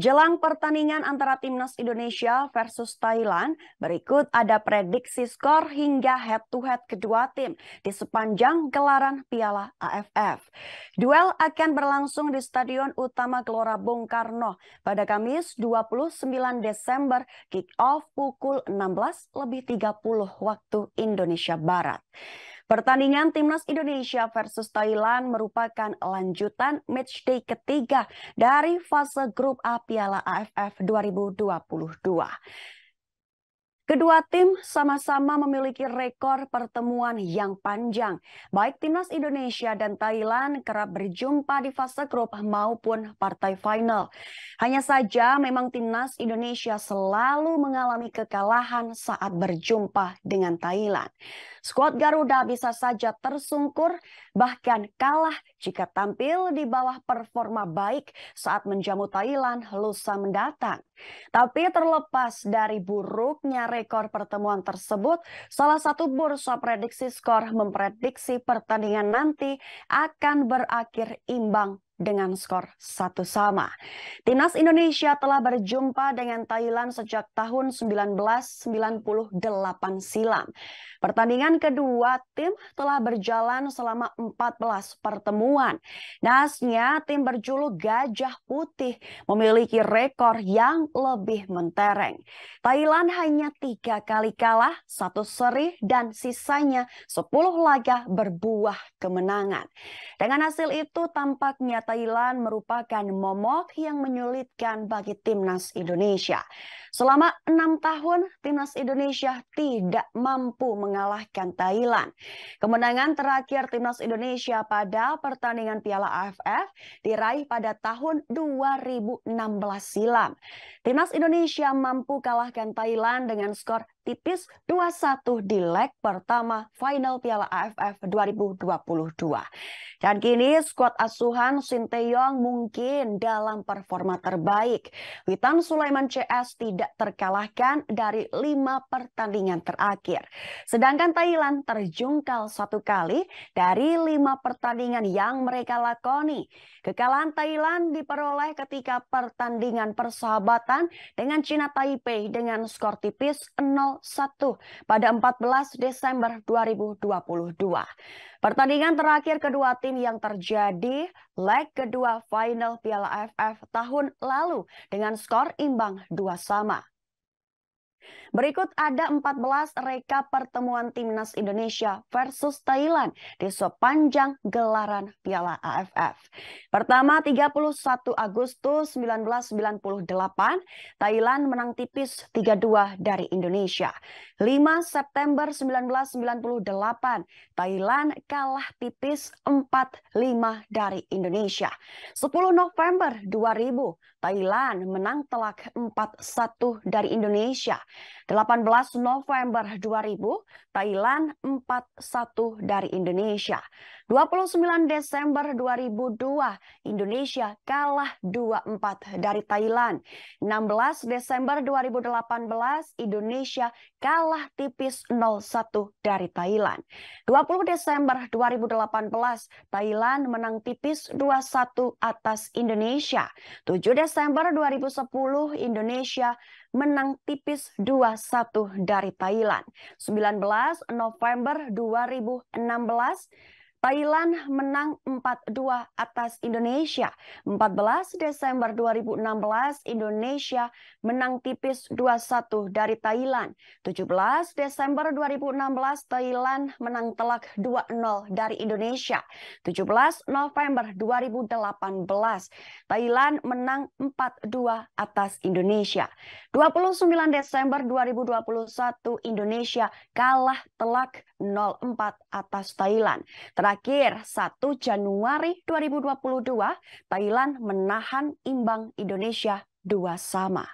Jelang pertandingan antara timnas Indonesia versus Thailand, berikut ada prediksi skor hingga head-to-head kedua tim di sepanjang gelaran Piala AFF. Duel akan berlangsung di Stadion Utama Gelora Bung Karno pada Kamis 29 Desember kick-off pukul 16.30 waktu Indonesia Barat. Pertandingan Timnas Indonesia versus Thailand merupakan lanjutan matchday ketiga dari fase grup A Piala AFF 2022. Kedua tim sama-sama memiliki rekor pertemuan yang panjang. Baik timnas Indonesia dan Thailand kerap berjumpa di fase grup maupun partai final. Hanya saja memang timnas Indonesia selalu mengalami kekalahan saat berjumpa dengan Thailand. Skuad Garuda bisa saja tersungkur bahkan kalah jika tampil di bawah performa baik saat menjamu Thailand lusa mendatang. Tapi terlepas dari buruknya rekor pertemuan tersebut, salah satu bursa prediksi skor memprediksi pertandingan nanti akan berakhir imbang dengan skor satu sama. Timnas Indonesia telah berjumpa dengan Thailand sejak tahun 1998 silam. Pertandingan kedua tim telah berjalan selama 14 pertemuan. Nasnya tim berjuluk Gajah Putih memiliki rekor yang lebih mentereng. Thailand hanya tiga kali kalah, satu seri dan sisanya 10 laga berbuah kemenangan. Dengan hasil itu tampaknya Thailand merupakan momok yang menyulitkan bagi timnas Indonesia. Selama enam tahun, timnas Indonesia tidak mampu mengalahkan Thailand. Kemenangan terakhir timnas Indonesia pada pertandingan Piala AFF diraih pada tahun 2016 silam. Timnas Indonesia mampu kalahkan Thailand dengan skor tipis 2-1 di leg pertama final Piala AFF 2022. Dan kini skuad asuhan Sin Sinteyong mungkin dalam performa terbaik. Witan Sulaiman CS tidak terkalahkan dari lima pertandingan terakhir. Sedangkan Thailand terjungkal satu kali dari lima pertandingan yang mereka lakoni. Kekalahan Thailand diperoleh ketika pertandingan persahabatan dengan Cina Taipei dengan skor tipis 0-1 pada 14 Desember 2022. Pertandingan terakhir kedua tim yang terjadi leg leg kedua final Piala AFF tahun lalu dengan skor imbang dua sama. Berikut ada 14 reka pertemuan timnas Indonesia versus Thailand di sepanjang gelaran Piala AFF. Pertama 31 Agustus 1998, Thailand menang tipis 3-2 dari Indonesia. 5 September 1998, Thailand kalah tipis 4-5 dari Indonesia. 10 November 2000, Thailand menang telak 4-1 dari Indonesia. 18 November 2000, Thailand 41 dari Indonesia. 29 Desember 2002, Indonesia kalah 24 dari Thailand. 16 Desember 2018, Indonesia kalah tipis 01 dari Thailand. 20 Desember 2018, Thailand menang tipis 21 atas Indonesia. 7 Desember 2010, Indonesia menang tipis 2-1 dari Thailand. 19 November 2016 Thailand menang 4-2 atas Indonesia. 14 Desember 2016 Indonesia menang tipis 2-1 dari Thailand. 17 Desember 2016 Thailand menang telak 2-0 dari Indonesia. 17 November 2018 Thailand menang 4-2 atas Indonesia. 29 Desember 2021 Indonesia kalah telak 0-4 atas Thailand. Terakhir, 1 Januari 2022, Thailand menahan imbang Indonesia dua sama.